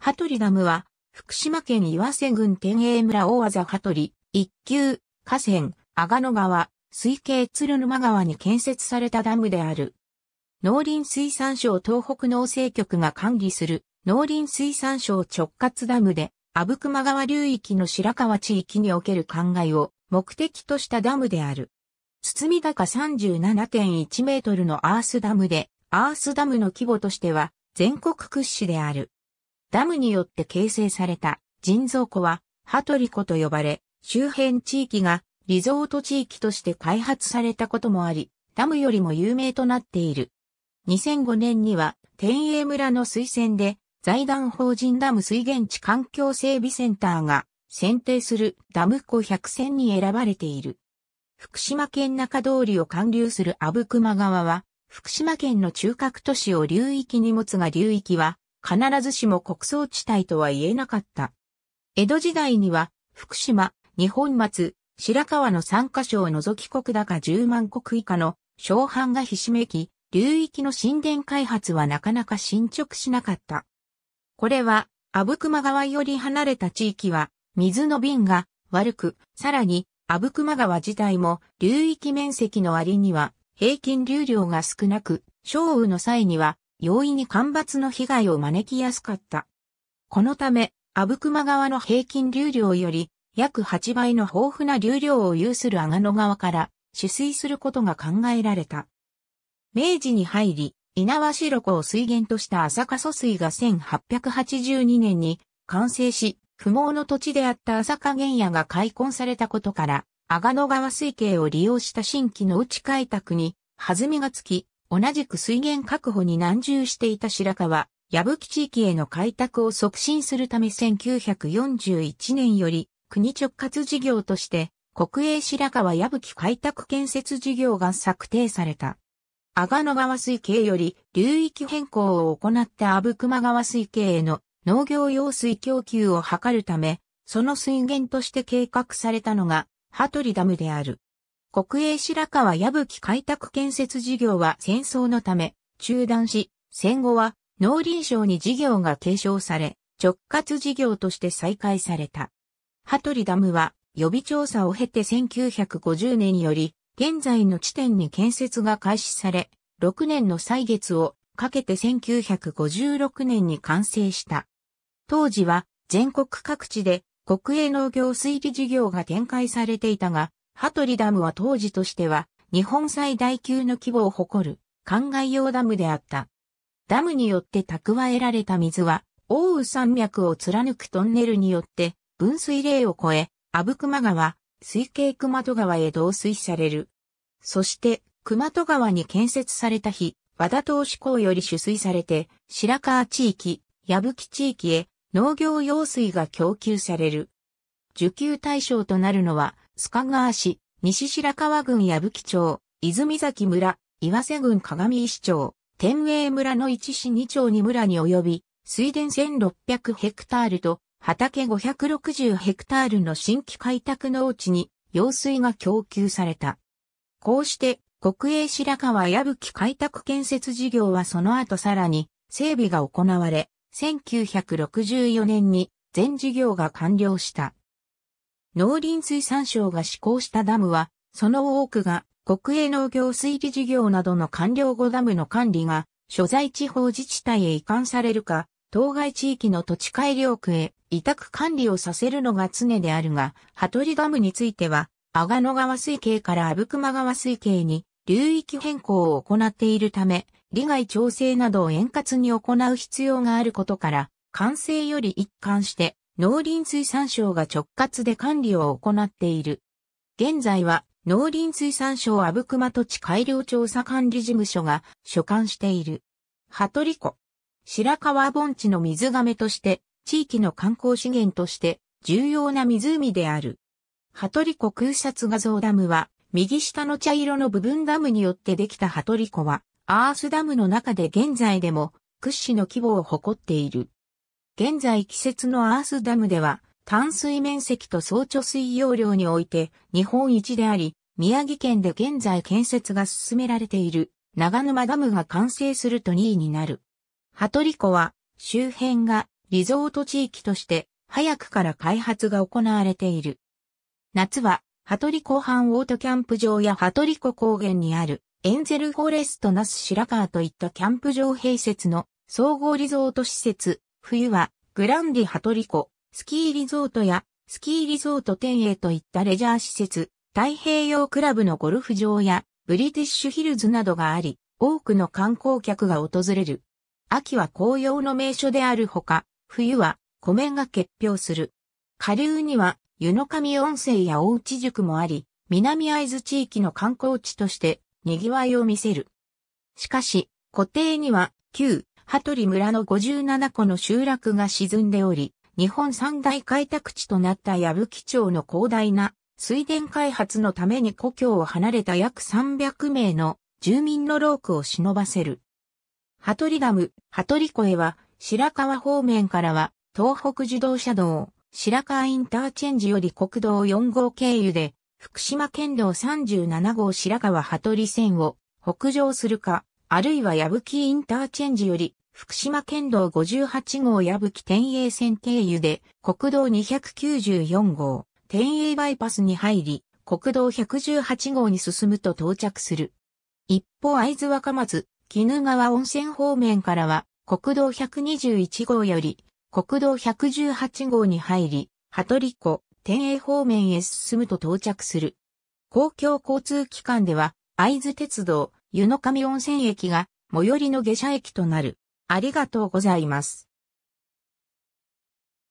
ハトリダムは、福島県岩瀬郡天栄村大技ハトリ、一級、河川、阿賀野川、水系鶴沼川に建設されたダムである。農林水産省東北農政局が管理する農林水産省直轄ダムで、阿武隈川流域の白川地域における灌漑を目的としたダムである。堤高37.1メートルのアースダムで、アースダムの規模としては全国屈指である。ダムによって形成された人造湖は、ハトリ湖と呼ばれ、周辺地域がリゾート地域として開発されたこともあり、ダムよりも有名となっている。2005年には、天栄村の推薦で、財団法人ダム水源地環境整備センターが選定するダム湖100選に選ばれている。福島県中通りを貫流する阿武隈川は、福島県の中核都市を流域に持つが流域は、必ずしも国葬地帯とは言えなかった。江戸時代には、福島、日本松、白川の3カ所を除き国高10万国以下の小藩がひしめき、流域の神殿開発はなかなか進捗しなかった。これは、阿武隈川より離れた地域は、水の瓶が悪く、さらに、阿武隈川自体も流域面積の割には、平均流量が少なく、小雨の際には容易に干ばつの被害を招きやすかった。このため、阿武隈川の平均流量より約8倍の豊富な流量を有する阿賀野川から取水することが考えられた。明治に入り、稲葉白湖を水源とした浅香疎水が1882年に完成し、不毛の土地であった浅香原野が開墾されたことから、阿賀野川水系を利用した新規の内開拓に弾みがつき、同じく水源確保に難重していた白川、矢吹地域への開拓を促進するため1941年より国直轄事業として国営白川矢吹開拓建設事業が策定された。阿賀野川水系より流域変更を行った阿武隈川水系への農業用水供給を図るため、その水源として計画されたのが、ハトリダムである。国営白河矢吹開拓建設事業は戦争のため中断し、戦後は農林省に事業が継承され、直轄事業として再開された。羽鳥ダムは予備調査を経て1950年より現在の地点に建設が開始され、6年の歳月をかけて1956年に完成した。当時は全国各地で国営農業推理事業が展開されていたが、ハトリダムは当時としては日本最大級の規模を誇る灌漑用ダムであった。ダムによって蓄えられた水は、奥羽山脈を貫くトンネルによって分水嶺を越え、阿武隈川、水系熊戸川へ導水される。そして、熊戸川に建設された日、和田投資港より取水されて、白川地域、矢吹地域へ農業用水が供給される。受給対象となるのは、須賀川市、西白川郡矢吹町、泉崎村、岩瀬郡鏡石町、天栄村の一市二町二村に及び、水田1600ヘクタールと畑560ヘクタールの新規開拓農地に用水が供給された。こうして国営白川矢吹開拓建設事業はその後さらに整備が行われ、1964年に全事業が完了した。農林水産省が施行したダムは、その多くが国営農業水利事業などの完了後ダムの管理が所在地方自治体へ移管されるか、当該地域の土地改良区へ委託管理をさせるのが常であるが、羽鳥ダムについては、阿賀野川水系から阿武隈川水系に流域変更を行っているため、利害調整などを円滑に行う必要があることから、完成より一貫して農林水産省が直轄で管理を行っている。現在は農林水産省阿武隈土地改良調査管理事務所が所管している。ハトリコ。白川盆地の水亀として、地域の観光資源として重要な湖である。ハトリコ空撮画像ダムは、右下の茶色の部分ダムによってできたハトリコは、アースダムの中で現在でも屈指の規模を誇っている。現在季節のアースダムでは、淡水面積と総貯水容量において日本一であり、宮城県で現在建設が進められている長沼ダムが完成すると2位になる。ハトリ湖は周辺がリゾート地域として早くから開発が行われている。夏はハトリ湖畔オートキャンプ場やハトリ湖高原にあるエンゼルフォレストナス白川といったキャンプ場併設の総合リゾート施設冬はグランディハトリコ、スキーリゾートやスキーリゾート天へといったレジャー施設、太平洋クラブのゴルフ場やブリティッシュヒルズなどがあり、多くの観光客が訪れる。秋は紅葉の名所であるほか、冬は湖面が結氷する。下流には湯の神温泉や大内宿もあり、南会津地域の観光地として賑わいを見せる。しかし、湖底には旧羽鳥村の57個の集落が沈んでおり、日本三大開拓地となった矢吹町の広大な水田開発のために故郷を離れた約300名の住民の労苦を忍ばせる。羽鳥ダム、羽鳥湖へは、白川方面からは、東北自動車道、白川インターチェンジより国道4号経由で、福島県道37号白川羽鳥線を北上するか、あるいは矢吹インターチェンジより福島県道58号矢吹天栄線経由で国道294号天栄バイパスに入り国道118号に進むと到着する。一方会津若松、鬼怒川温泉方面からは国道121号より国道118号に入り、鳩取湖、天栄方面へ進むと到着する。公共交通機関では、会津鉄道、湯の上温泉駅が、最寄りの下車駅となる。ありがとうございます。